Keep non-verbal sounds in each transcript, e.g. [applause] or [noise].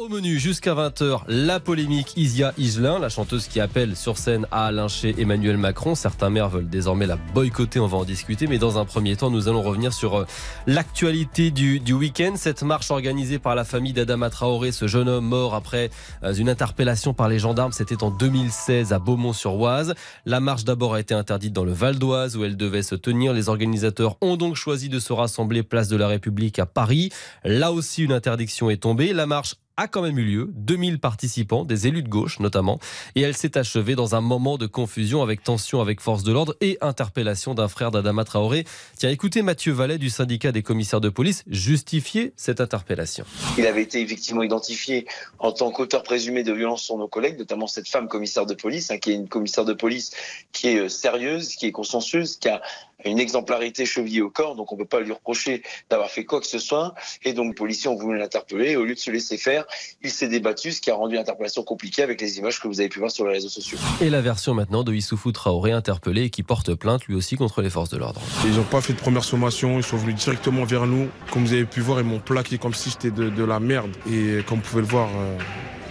au menu jusqu'à 20h, la polémique Isia Iselin, la chanteuse qui appelle sur scène à lyncher Emmanuel Macron. Certains maires veulent désormais la boycotter, on va en discuter. Mais dans un premier temps, nous allons revenir sur euh, l'actualité du, du week-end. Cette marche organisée par la famille d'Adama Traoré, ce jeune homme mort après euh, une interpellation par les gendarmes, c'était en 2016 à Beaumont-sur-Oise. La marche d'abord a été interdite dans le Val d'Oise où elle devait se tenir. Les organisateurs ont donc choisi de se rassembler place de la République à Paris. Là aussi, une interdiction est tombée. La marche a quand même eu lieu, 2000 participants, des élus de gauche notamment, et elle s'est achevée dans un moment de confusion avec tension avec force de l'ordre et interpellation d'un frère d'Adama Traoré. Tiens, écoutez Mathieu Vallet du syndicat des commissaires de police justifier cette interpellation. Il avait été effectivement identifié en tant qu'auteur présumé de violence sur nos collègues, notamment cette femme commissaire de police, hein, qui est une commissaire de police qui est euh, sérieuse, qui est consciencieuse, qui a une exemplarité chevillée au corps, donc on ne peut pas lui reprocher d'avoir fait quoi que ce soit. Et donc les policiers ont voulu l'interpeller, au lieu de se laisser faire, il s'est débattu, ce qui a rendu l'interpellation compliquée avec les images que vous avez pu voir sur les réseaux sociaux. Et la version maintenant de Issoufou Traoré interpellé et qui porte plainte lui aussi contre les forces de l'ordre. Ils n'ont pas fait de première sommation, ils sont venus directement vers nous. Comme vous avez pu voir, et ils m'ont plaqué comme si j'étais de, la merde. Et comme vous pouvez le voir, euh,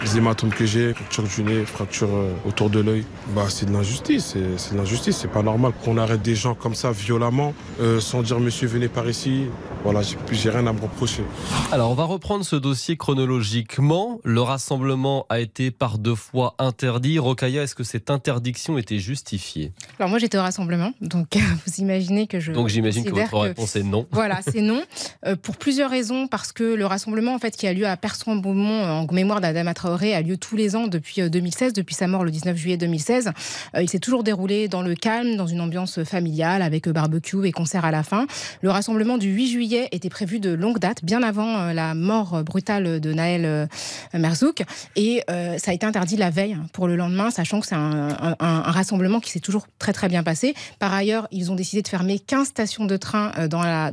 les hématomes que j'ai, fracture du nez, fracture euh, autour de l'œil, bah, c'est de l'injustice. C'est de l'injustice. C'est pas normal qu'on arrête des gens comme ça violemment, euh, sans dire monsieur venez par ici. Voilà, j'ai rien à me reprocher. Alors, on va reprendre ce dossier chronologiquement. Le rassemblement a été par deux fois interdit. Rokaya, est-ce que cette interdiction était justifiée Alors, moi, j'étais au rassemblement, donc euh, vous imaginez que je. Donc, j'imagine que votre réponse est non. [laughs] Voilà, c'est non. Euh, pour plusieurs raisons, parce que le rassemblement, en fait, qui a lieu à Persan-Beaumont euh, en mémoire d'Adama Traoré, a lieu tous les ans depuis 2016, depuis sa mort le 19 juillet 2016. il s'est toujours déroulé dans le calme, dans une ambiance familiale, avec barbecue et concert à la fin. Le rassemblement du 8 juillet était prévu de longue date, bien avant euh, la mort brutale de Naël euh, Merzouk. Et euh, ça a été interdit la veille pour le lendemain, sachant que c'est un, rassemblement qui s'est toujours très très bien passé. Par ailleurs, ils ont décidé de fermer 15 stations de train dans la,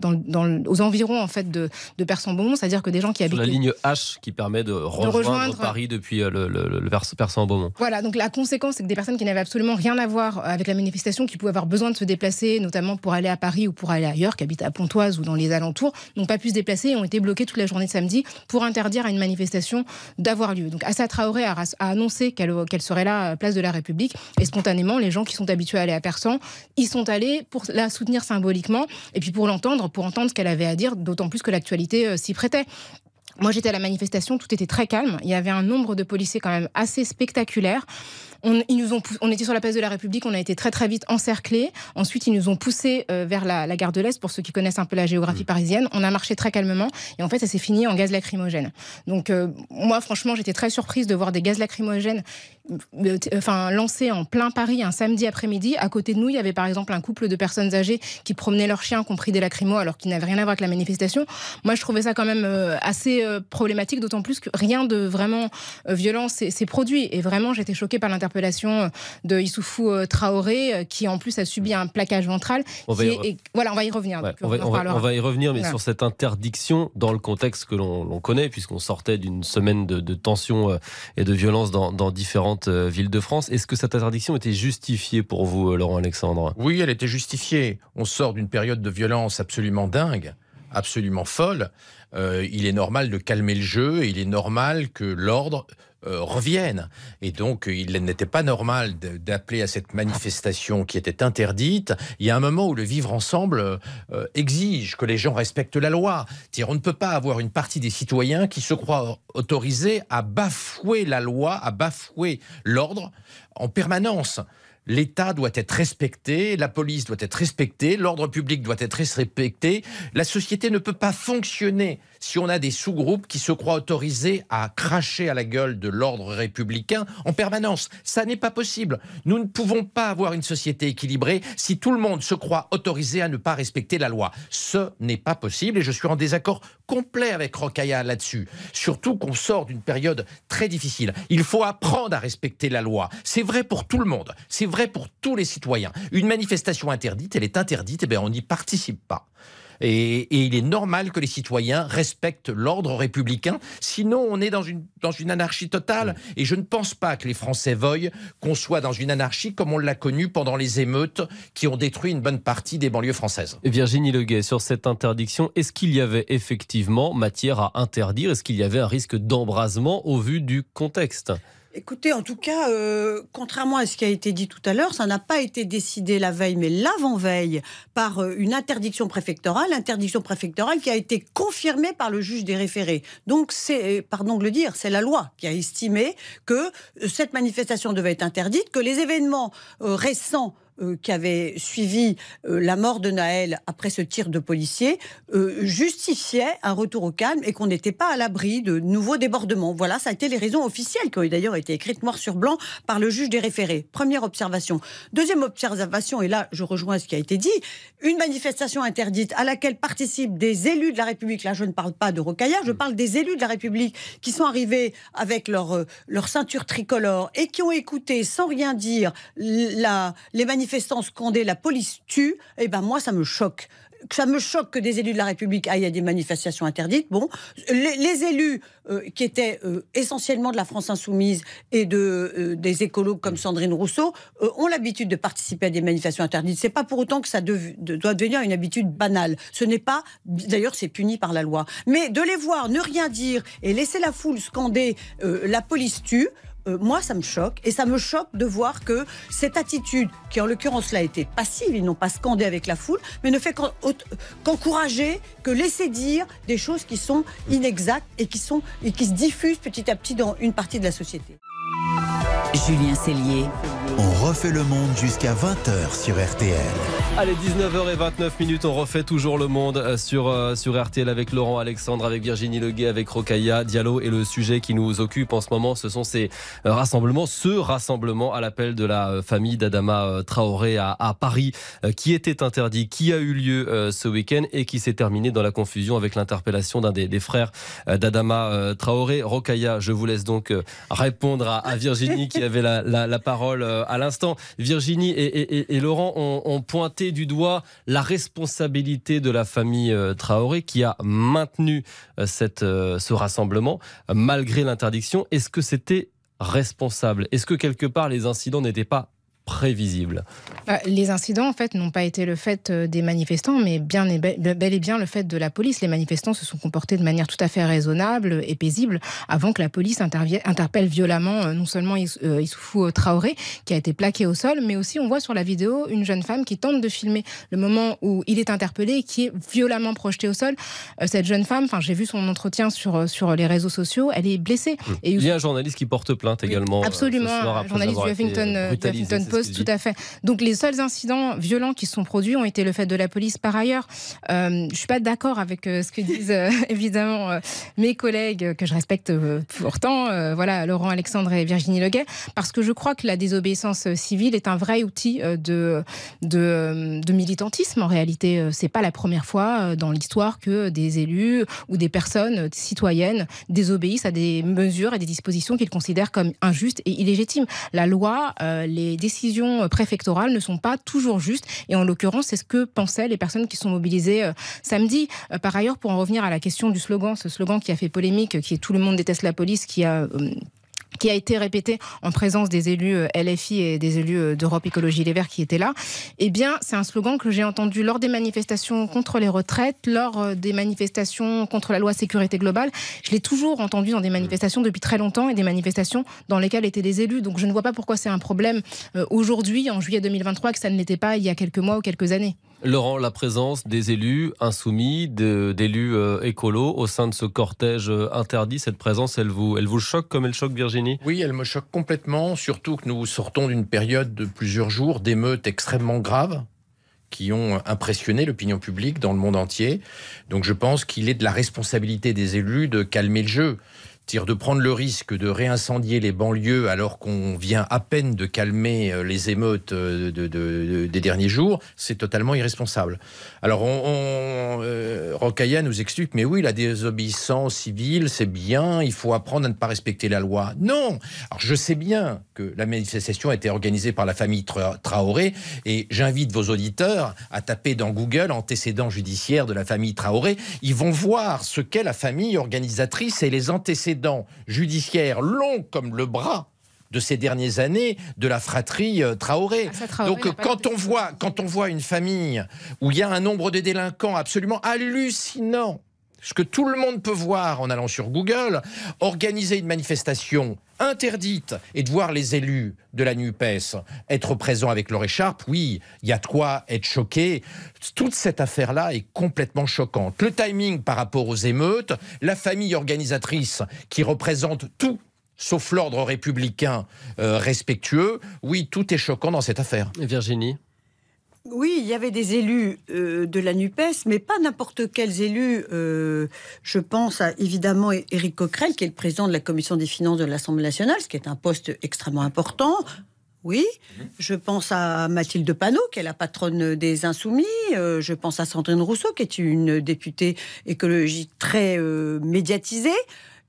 aux environs en fait de, de Persan-Beaumont, c'est-à-dire que des gens qui habitent... la ligne H qui permet de rejoindre, Paris depuis le, le, le Persan-Beaumont. Voilà, donc la conséquence, c'est que des personnes qui n'avaient absolument rien à voir avec la manifestation, qui pouvaient avoir besoin de se déplacer, notamment pour aller à Paris ou pour aller ailleurs, qui habitent à Pontoise ou dans les alentours, n'ont pas pu se déplacer et ont été bloqués toute la journée de samedi pour interdire à une manifestation d'avoir lieu. Donc Assa Traoré a, annoncé euh, qu'elle serait là euh, place de la République et spontanément les gens qui sont habitués à aller à Persan y sont allés pour la soutenir symboliquement et puis pour l'entendre, pour entendre ce qu'elle avait à dire, d'autant plus que l'actualité euh, s'y prêtait. Moi, j'étais à la manifestation, tout était très calme. Il y avait un nombre de policiers quand même assez spectaculaire. On, était sur la place de la République, on a été très très vite encerclés. Ensuite, ils nous ont poussés euh, vers la, gare de l'Est, pour ceux qui connaissent un peu la géographie mm. parisienne. On a marché très calmement et en fait, ça s'est fini en gaz lacrymogène. Donc, euh, moi, franchement, j'étais très surprise de voir des gaz lacrymogènes euh, enfin, lancés en plein Paris un samedi après-midi. À côté de nous, il y avait par exemple un couple de personnes âgées qui promenaient leurs chiens, compris des lacrymos, alors qu'ils n'avaient rien à voir avec la manifestation. Moi, je trouvais ça quand même assez problématique, d'autant plus que rien de vraiment violent s'est produit. Et vraiment, j'étais choquée par l'interpellation euh, de Issoufou euh, Traoré, euh, qui en plus a subi mm. un plaquage ventral. et, voilà, on va y revenir. on, va, y revenir, mais sur cette interdiction, dans le contexte que l'on connaît, puisqu'on sortait d'une semaine de, de tensions et de violences dans, différentes villes de France, est-ce que cette interdiction était justifiée pour vous, Laurent Alexandre Oui, elle était justifiée. On sort d'une période de violence absolument dingue absolument folle. il est normal de calmer le jeu et il est normal que l'ordre euh, reviennent. Et donc, il n'était pas normal d'appeler à cette manifestation qui était interdite. Il y a un moment où le vivre ensemble euh, exige que les gens respectent la loi. on ne peut pas avoir une partie des citoyens qui se croient autorisés à bafouer la loi, à bafouer l'ordre en permanence. L'État doit être respecté, la police doit être respectée, l'ordre public doit être respecté. La société ne peut pas fonctionner si on a des sous-groupes qui se croient autorisés à cracher à la gueule de l'ordre républicain en permanence. Ça n'est pas possible. Nous ne pouvons pas avoir une société équilibrée si tout le monde se croit autorisé à ne pas respecter la loi. Ce n'est pas possible et je suis en désaccord complet avec Rocaille là-dessus. Surtout qu'on sort d'une période très difficile. Il faut apprendre à respecter la loi. C'est vrai pour tout le monde. C'est vrai pour tous les citoyens. Une manifestation interdite, elle est interdite, et eh bien on n'y participe pas. Et, il est normal que les citoyens respectent l'ordre républicain. Sinon, on est dans une, anarchie totale. Et je ne pense pas que les Français veuillent qu'on soit dans une anarchie comme on l'a connue pendant les émeutes qui ont détruit une bonne partie des banlieues françaises. Virginie Leguet, sur cette interdiction, est-ce qu'il y avait effectivement matière à interdire Est-ce qu'il y avait un risque d'embrasement au vu du contexte Écoutez, en tout cas, euh, contrairement à ce qui a été dit tout à l'heure, ça n'a pas été décidé la veille, mais l'avant-veille, par euh, une interdiction préfectorale, interdiction préfectorale qui a été confirmée par le juge des référés. Donc, c'est, euh, pardon de le dire, c'est la loi qui a estimé que cette manifestation devait être interdite, que les événements récents euh, qui avait suivi euh, la mort de Naël après ce tir de policier euh, justifiait un retour au calme et qu'on n'était pas à l'abri de nouveaux débordements. Voilà, ça a été les raisons officielles qui ont d'ailleurs été écrites noir sur blanc par le juge des référés. Première observation. Deuxième observation, et là je rejoins ce qui a été dit, une manifestation interdite à laquelle participent des élus de la République, là je ne parle pas de rocaillard, je mm. parle des élus de la République qui sont arrivés avec leur, leur ceinture tricolore et qui ont écouté sans rien dire la, les manifestations manifestants scandaient la police tue, et eh ben moi ça me choque ça me choque que des élus de la République aillent à des manifestations interdites. Bon, les, élus euh, qui étaient euh, essentiellement de la France insoumise et de euh, des écologues comme Sandrine Rousseau ont l'habitude de participer à des manifestations interdites. C'est pas pour autant que ça doit devenir une habitude banale. Ce n'est pas, d'ailleurs, c'est puni par la loi. Mais de les voir ne rien dire et laisser la foule scander la police tue, euh, moi, ça me choque. Et ça me choque de voir que cette attitude, qui en l'occurrence là été passive, ils n'ont pas scandé avec la foule, mais ne fait qu'encourager, que laisser dire des choses qui sont inexactes et qui, sont, et qui se diffusent petit à petit dans une partie de la société. Julien Cellier. On refait le monde jusqu'à 20h sur RTL. Allez, 19h29 minutes, on refait toujours le monde euh, sur, euh, sur RTL avec Laurent Alexandre, avec Virginie Leguet, avec Rocaya Diallo. Et le sujet qui nous occupe en ce moment, ce sont ces euh, rassemblements, ce rassemblement à l'appel de la famille d'Adama Traoré à, Paris, qui était interdit, qui a eu lieu ce week-end et qui s'est terminé dans la confusion avec l'interpellation d'un des, frères d'Adama Traoré. rokaya je vous laisse donc répondre à, Virginie qui avait la, la parole à l'instant. Virginie et, Laurent ont, ont, pointé du doigt la responsabilité de la famille euh, Traoré qui a maintenu euh, cette, euh, ce rassemblement malgré l'interdiction. Est-ce que c'était responsable Est-ce que quelque part les incidents n'étaient pas prévisible. Bah, les incidents, en fait, n'ont pas été le fait euh, des manifestants, mais bien bel, et bien le fait de la police. Les manifestants se sont comportés de manière tout à fait raisonnable et paisible avant que la police interpelle violemment euh, non seulement euh, Issoufou Traoré, qui a été plaqué au sol, mais aussi on voit sur la vidéo une jeune femme qui tente de filmer le moment où il est interpellé et qui est violemment projeté au sol. Cette jeune femme, enfin, j'ai vu son entretien sur, sur les réseaux sociaux, elle est blessée. Hum. Et... Il y a un journaliste qui porte plainte également. Absolument, un journaliste du Huffington, tout à fait. Donc les seuls incidents violents qui sont produits ont été le fait de la police par ailleurs. Euh, je ne suis pas d'accord avec euh, ce que disent euh, [laughs] évidemment mes collègues que je respecte pourtant, voilà, Laurent Alexandre et Virginie Leguet, parce que je crois que la désobéissance civile est un vrai outil de, de, militantisme en réalité. C'est pas la première fois dans l'histoire que des élus ou des personnes citoyennes désobéissent à des mesures et des dispositions qu'ils considèrent comme injustes et illégitimes. La loi, les décisions décisions euh, préfectorales ne sont pas toujours justes. Et en l'occurrence, c'est ce que pensaient les personnes qui sont mobilisées euh, samedi. Euh, par ailleurs, pour en revenir à la question du slogan, ce slogan qui a fait polémique, qui est Tout le monde déteste la police, qui a qui a été répété en présence des élus euh, LFI et des élus euh, d'Europe Écologie Les Verts qui étaient là, eh bien, c'est un slogan que j'ai entendu lors des manifestations contre les retraites, lors euh, des manifestations contre la loi sécurité globale. Je l'ai toujours entendu dans des mmh. manifestations depuis très longtemps et des manifestations dans lesquelles étaient des élus. Donc, je ne vois pas pourquoi c'est un problème aujourd'hui, en juillet 2023, que ça ne l'était pas il y a quelques mois ou quelques années. Laurent, la présence des élus insoumis, d'élus euh, écolos au sein de ce cortège euh, interdit, cette présence, elle vous, elle vous choque comme elle choque Virginie Oui, elle me choque complètement, surtout que nous sortons d'une période de plusieurs jours d'émeutes extrêmement graves qui ont impressionné l'opinion publique dans le monde entier. Donc je pense qu'il est de la responsabilité des élus de calmer le jeu dire de prendre le risque de réincendier les banlieues alors qu'on vient à peine de calmer euh, les émeutes euh, de, des derniers jours, c'est totalement irresponsable. Alors, on, euh, nous explique, mais oui, la désobéissance civile, c'est bien, il faut apprendre à ne pas respecter la loi. Non Alors, je sais bien que la manifestation a été organisée par la famille Traoré, et j'invite vos auditeurs à taper dans Google antécédents judiciaires de la famille Traoré. Ils vont voir ce qu'est la famille organisatrice et les antécédents judiciaire long comme le bras de ces dernières années de la fratrie euh, ah, Traoré. Donc quand on, voit, quand on voit une famille où il y a un nombre de délinquants absolument hallucinant, ce que tout le monde peut voir en allant sur Google, organiser une manifestation interdite et de voir les élus de la NUPES être présents avec leur écharpe, oui, il y a de quoi être choqué. Toute cette affaire-là est complètement choquante. Le timing par rapport aux émeutes, la famille organisatrice qui représente tout sauf l'ordre républicain euh, respectueux, oui, tout est choquant dans cette affaire. Virginie oui, il y avait des élus euh, de la NUPES, mais pas n'importe quels élus. Euh, je pense évidemment à, Éric Coquerel, qui est le président de la Commission des finances de l'Assemblée nationale, ce qui est un poste extrêmement important. Oui, mhm. je pense à Mathilde Panot, qui est la patronne des Insoumis. Euh, je pense à Sandrine Rousseau, qui est une députée écologique très médiatisée.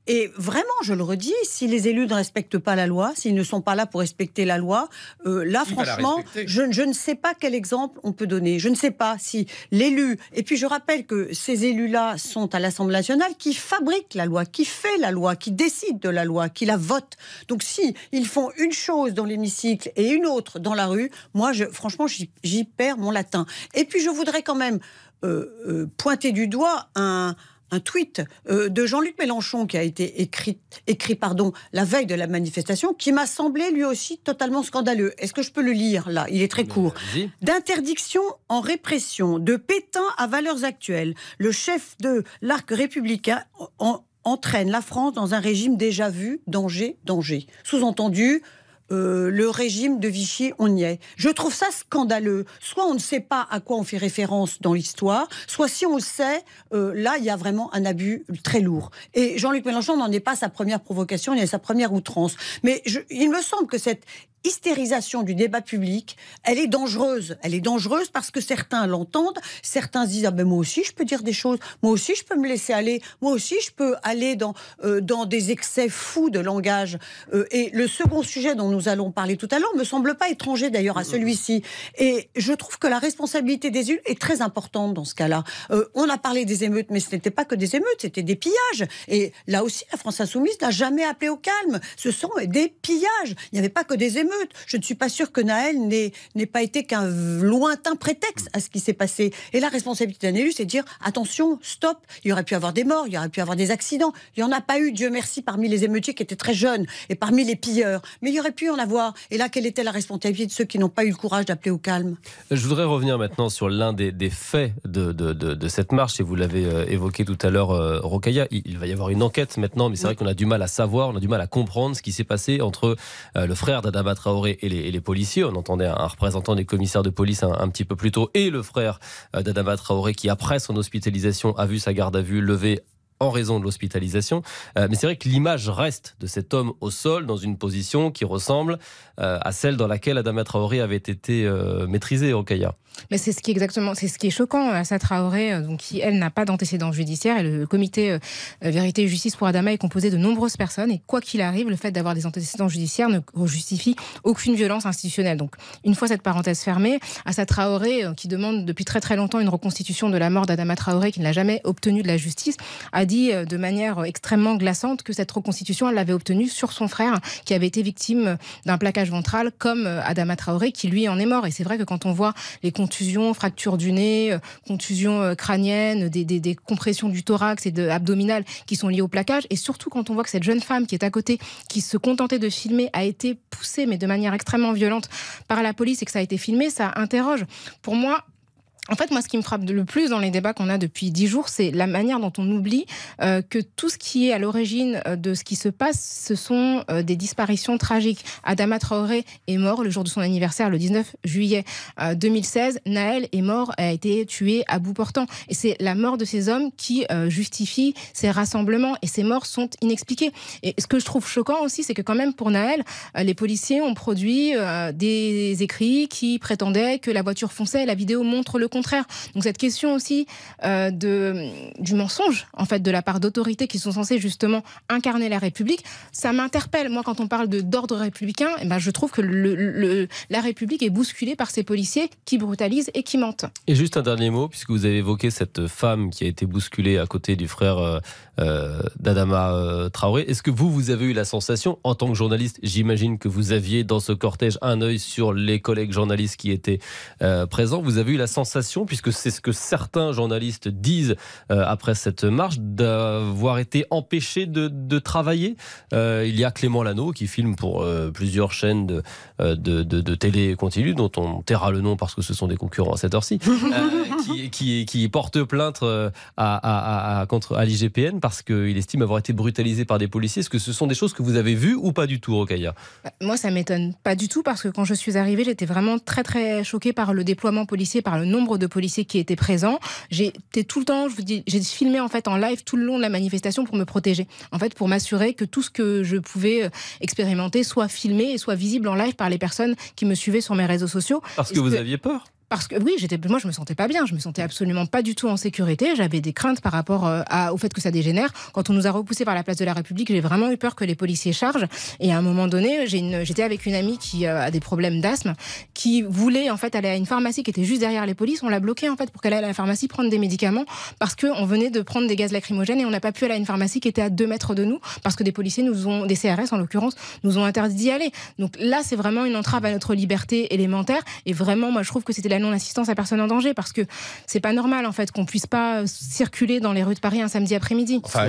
Et vraiment, je le redis, si les élus ne respectent pas la loi, s'ils ne sont pas là pour respecter la loi, euh, là, franchement, je, ne sais pas quel exemple on peut donner. Je ne sais pas si l'élu. Et puis, je rappelle que ces élus-là sont à l'Assemblée nationale qui fabriquent la loi, qui fait la loi, qui décide de la loi, qui la vote. Donc, si ils font une chose dans l'hémicycle et une autre dans la rue, moi, je, franchement, j'y perds mon latin. Et puis, je voudrais quand même euh, euh, pointer du doigt un un tweet euh, de Jean-Luc Mélenchon qui a été écrit, écrit pardon, la veille de la manifestation, qui m'a semblé lui aussi totalement scandaleux. Est-ce que je peux le lire là Il est très court. D'interdiction en répression, de Pétain à valeurs actuelles, le chef de l'arc républicain entraîne la France dans un régime déjà vu, danger, danger. Sous-entendu, euh, le régime de Vichy, on y est. Je trouve ça scandaleux. Soit on ne sait pas à quoi on fait référence dans l'histoire, soit si on le sait, euh, là, il y a vraiment un abus très lourd. Et Jean-Luc Mélenchon n'en est pas sa première provocation, il a sa première outrance. Mais il me semble que cette hystérisation du débat public, elle est dangereuse. Elle est dangereuse parce que certains l'entendent, certains disent ah ben moi aussi je peux dire des choses, moi aussi je peux me laisser aller, moi aussi je peux aller dans euh, dans des excès fous de langage. Euh, et le second sujet dont nous allons parler tout à l'heure me semble pas étranger d'ailleurs à celui-ci. Et je trouve que la responsabilité des élus est très importante dans ce cas-là. Euh, on a parlé des émeutes, mais ce n'était pas que des émeutes, c'était des pillages. Et là aussi, la France insoumise n'a jamais appelé au calme. Ce sont des pillages. Il n'y avait pas que des émeutes je ne suis pas sûr que Naël n'ait pas été qu'un lointain prétexte à ce qui s'est passé. Et la responsabilité d'un élu, c'est de dire attention, stop, il y aurait pu avoir des morts, il y aurait pu avoir des accidents. Il n'y en a pas eu, Dieu merci, parmi les émeutiers qui étaient très jeunes et parmi les pilleurs. Mais il y aurait pu en avoir. Et là, quelle était la responsabilité de ceux qui n'ont pas eu le courage d'appeler au calme Je voudrais revenir maintenant sur l'un des, des, faits de, de, de, cette marche. Et vous l'avez euh, évoqué tout à l'heure, euh, Rokaya. Il, va y avoir une enquête maintenant, mais c'est vrai qu'on a du mal à savoir, on a du mal à comprendre ce qui s'est passé entre euh, le frère d'Adama. Traoré et les, policiers. On entendait un représentant des commissaires de police un, petit peu plus tôt et le frère euh, d'Adama Traoré qui, après son hospitalisation, a vu sa garde à vue levée en raison de l'hospitalisation. Euh, mais c'est vrai que l'image reste de cet homme au sol dans une position qui ressemble euh, à celle dans laquelle Adama Traoré avait été maîtrisé au Caillard. Mais c'est ce qui est exactement, c'est ce qui est choquant. Euh, Assa Traoré, euh, donc, qui, elle, n'a pas d'antécédents judiciaires. Et le comité euh, Vérité et Justice pour Adama est composé de nombreuses personnes. Et quoi qu'il arrive, le fait d'avoir des antécédents judiciaires ne justifie aucune violence institutionnelle. Donc, une fois cette parenthèse fermée, Assa Traoré, qui demande depuis très très longtemps une reconstitution de la mort d'Adama Traoré, qui ne l'a jamais obtenue de la justice, a dit de manière extrêmement glaçante que cette reconstitution, elle l'avait obtenue sur son frère, qui avait été victime d'un plaquage ventral, comme Adama Traoré, qui lui en est mort. Et c'est vrai que quand on voit les contusions, fractures du nez, euh, contusions euh, crâniennes, des, compressions du thorax et de, abdominales qui sont liées au plaquage. Et surtout quand on voit que cette jeune femme qui est à côté, qui se contentait de filmer, a été poussée, mais de manière extrêmement violente, par la police et que ça a été filmé, ça interroge. Pour moi, en fait, moi, ce qui me frappe le plus dans les débats qu'on a depuis dix jours, c'est la manière dont on oublie euh, que tout ce qui est à l'origine euh, de ce qui se passe, ce sont euh, des disparitions tragiques. Adama Traoré est mort le jour de son anniversaire, le 19 juillet 2016. Naël est mort, a été tué à bout portant. Et c'est la mort de ces hommes qui justifie ces rassemblements. Et ces morts sont inexpliquées. Et ce que je trouve choquant aussi, c'est que quand même pour Naël, les policiers ont produit des écrits qui prétendaient que la voiture fonçait. La vidéo montre le contraire. Donc cette question aussi euh, de, du mensonge, en fait, de la part d'autorités qui sont censées justement incarner la République, ça m'interpelle. Moi, quand on parle d'ordre républicain, eh ben, je trouve que la République est bousculée par ces policiers qui brutalisent et qui mentent. Et juste un dernier mot, puisque vous avez évoqué cette femme qui a été bousculée à côté du frère euh, euh, d'Adama Traoré, est-ce que vous, vous avez eu la sensation, en tant que journaliste, j'imagine que vous aviez dans ce cortège un œil sur les collègues journalistes qui étaient présents, vous avez eu la sensation puisque c'est ce que certains journalistes disent euh, après cette marche, d'avoir été empêchés de, travailler. Euh, il y a Clément Lano qui filme pour euh, plusieurs chaînes de, de, télé continue, dont on taira le nom parce que ce sont des concurrents à cette heure-ci, [laughs] qui, qui, qui, porte plainte à, contre, à l'IGPN parce qu'il estime avoir été brutalisé par des policiers. Est-ce que ce sont des choses que vous avez vues ou pas du tout, au bah, Moi, ça m'étonne pas du tout parce que quand je suis arrivée, j'étais vraiment très très choquée par le déploiement policier, par le nombre de policiers qui étaient présents. J'étais tout le temps, je vous dis, j'ai filmé en fait en live tout le long de la manifestation pour me protéger. En fait, pour m'assurer que tout ce que je pouvais euh, expérimenter soit filmé et soit visible en live par les personnes qui me suivaient sur mes réseaux sociaux. Parce que vous aviez peur parce que oui, j'étais, moi je me sentais pas bien, je me sentais absolument pas du tout en sécurité, j'avais des craintes par rapport euh, à, au fait que ça dégénère. Quand on nous a repoussés par la place de la République, j'ai vraiment eu peur que les policiers chargent. Et à un moment donné, j'étais avec une amie qui euh, a des problèmes d'asthme, qui voulait en fait aller à une pharmacie qui était juste derrière les polices. On l'a bloquée en fait pour qu'elle aille à la pharmacie prendre des médicaments parce qu'on venait de prendre des gaz lacrymogènes et on n'a pas pu aller à une pharmacie qui était à 2 mètres de nous parce que des policiers nous ont, des CRS en l'occurrence, nous ont interdit d'y aller. Donc là, c'est vraiment une entrave à notre liberté élémentaire. Et vraiment, moi je trouve que c'était non-assistance à personne en danger parce que c'est pas normal en fait qu'on puisse pas circuler dans les rues de Paris un samedi après-midi. Enfin,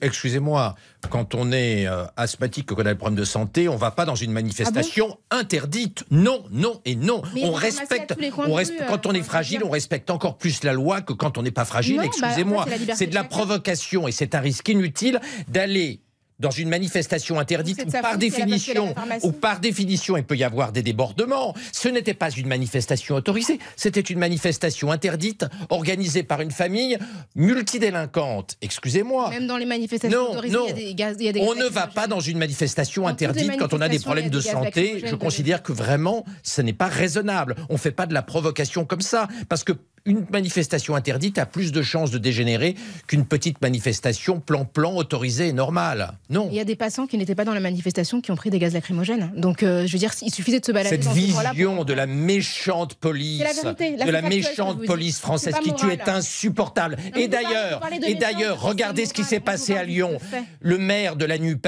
excusez-moi, quand on est asthmatique, euh, asthmatique, qu'on a des problèmes de santé, on va pas dans une manifestation ah interdite. Non, non et non. on respecte. On quand euh, on est fragile, on respecte encore plus la loi que quand on n'est pas fragile. Bah, excusez-moi, c'est de la provocation et c'est un risque inutile d'aller dans une manifestation interdite où par définition par définition il peut y avoir des débordements. Ce n'était pas une manifestation autorisée, c'était une manifestation interdite organisée par une famille multidélinquante. Excusez-moi. Même dans les manifestations autorisées, il y a des On ne va pas dans une manifestation interdite quand on a des problèmes de santé. Je considère que vraiment ce n'est pas raisonnable. On ne fait pas de la provocation comme ça parce que une manifestation interdite a plus de chances de dégénérer qu'une petite manifestation plan-plan autorisée et normale. Non. Il y a des passants qui n'étaient pas dans la manifestation qui ont pris des gaz lacrymogènes. Donc, euh, je veux dire, il suffisait de se balader. Cette vision de la méchante police, de la méchante police française qui tue est insupportable. et d'ailleurs, et d'ailleurs, regardez ce qui s'est passé à Lyon. Le maire de la Nupes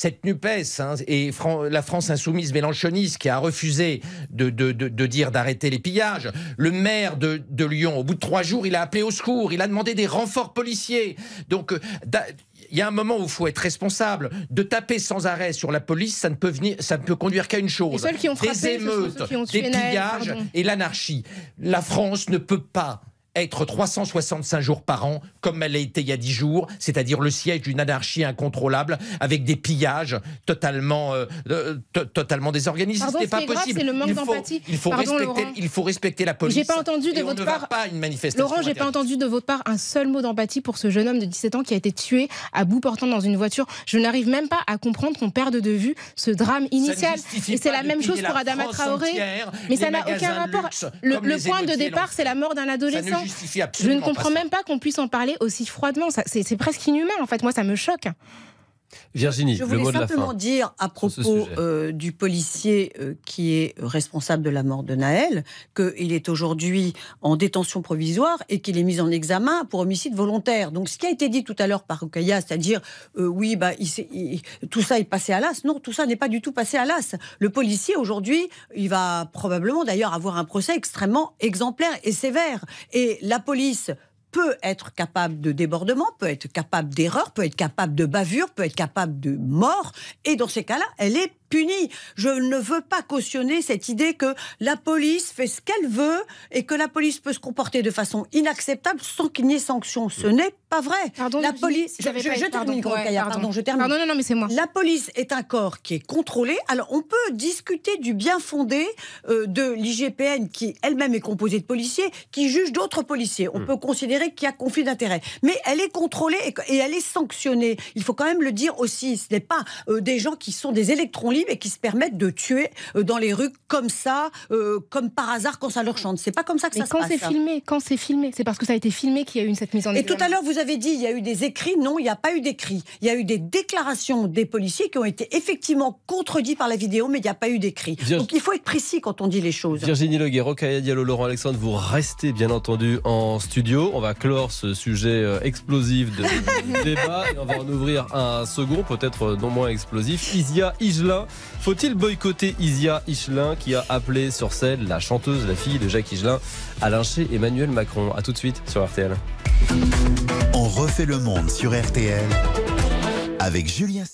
cette NUPES hein, et la France insoumise Mélenchoniste qui a refusé de, dire d'arrêter les pillages, le maire de, Lyon, au bout de trois jours, il a appelé au secours, il a demandé des renforts policiers. Donc, euh, il y a un moment où il faut être responsable. De taper sans arrêt sur la police, ça ne peut, conduire qu'à une chose qui des émeutes, des pillages et l'anarchie. La France ne peut pas être 365 jours par an, comme elle a été il y a 10 jours, c'est-à-dire le siège d'une anarchie incontrôlable avec des pillages totalement, euh, totalement désorganisés. ce n'est pas possible. c'est le manque il, faut, il, faut respecter, la police. J'ai pas entendu de votre part. Pas Laurent, j'ai pas entendu de votre part un seul mot d'empathie pour ce jeune homme de 17 ans qui a été tué à bout portant dans une voiture. Je n'arrive même pas à comprendre qu'on perde de vue ce drame initial. Et c'est la même chose pour Adama Traoré. Mais ça n'a aucun rapport. le point de départ, c'est la mort d'un adolescent. Je ne comprends même pas qu'on puisse en parler aussi froidement. C'est presque inhumain, en fait. Moi, ça me choque. Virginie, je voulais simplement dire à propos euh, du policier euh, qui est responsable de la mort de Naël qu'il est aujourd'hui en détention provisoire et qu'il est mis en examen pour homicide volontaire. Donc ce qui a été dit tout à l'heure par Okaya, c'est-à-dire euh, oui, bah, tout ça est passé à l'as. Non, tout ça n'est pas du tout passé à l'as. Le policier aujourd'hui, il va probablement d'ailleurs avoir un procès extrêmement exemplaire et sévère. Et la police peut être capable de débordement, peut être capable d'erreur, peut être capable de bavure, peut être capable de mort. Et dans ces cas-là, elle est punie. Je ne veux pas cautionner cette idée que la police fait ce qu'elle veut et que la police peut se comporter de façon inacceptable sans qu'il n'y ait sanction. Ce n'est pas vrai. la police. je, termine, pardon, je termine. La police est un corps qui est contrôlé. Alors, on peut discuter du bien fondé euh, de l'IGPN, qui elle-même est composée de policiers, qui jugent d'autres policiers. On hmm. peut considérer qu'il y a conflit d'intérêts. Mais elle est contrôlée et, elle est sanctionnée. Il faut quand même le dire aussi. Ce n'est pas euh, des gens qui sont des électrons mais et qui se permettent de tuer euh, dans les rues comme ça, euh, comme par hasard quand ça leur chante. C'est pas comme ça que ça se passe. Mais quand c'est filmé, quand c'est filmé, c'est parce que ça a été filmé qu'il y a eu cette mise en. Et tout à l'heure vous avez dit il y a eu des écrits. Non, il n'y a pas eu d'écrits. Il y a eu des déclarations des policiers qui ont été effectivement contredits par la vidéo, mais il n'y a pas eu d'écrits. Donc il faut être précis quand on dit les choses. Virginie Leguet, Rokaya Diallo, Laurent Alexandre, vous restez bien entendu en studio. On va clore ce sujet euh, explosif de [laughs] débat et on va en ouvrir un second, peut-être non moins explosif. Isia Igelin faut-il boycotter Isia Ichelin qui a appelé sur scène la chanteuse, la fille de Jacques Michelin, à lyncher Emmanuel Macron A tout de suite sur RTL. On refait le monde sur RTL avec Julien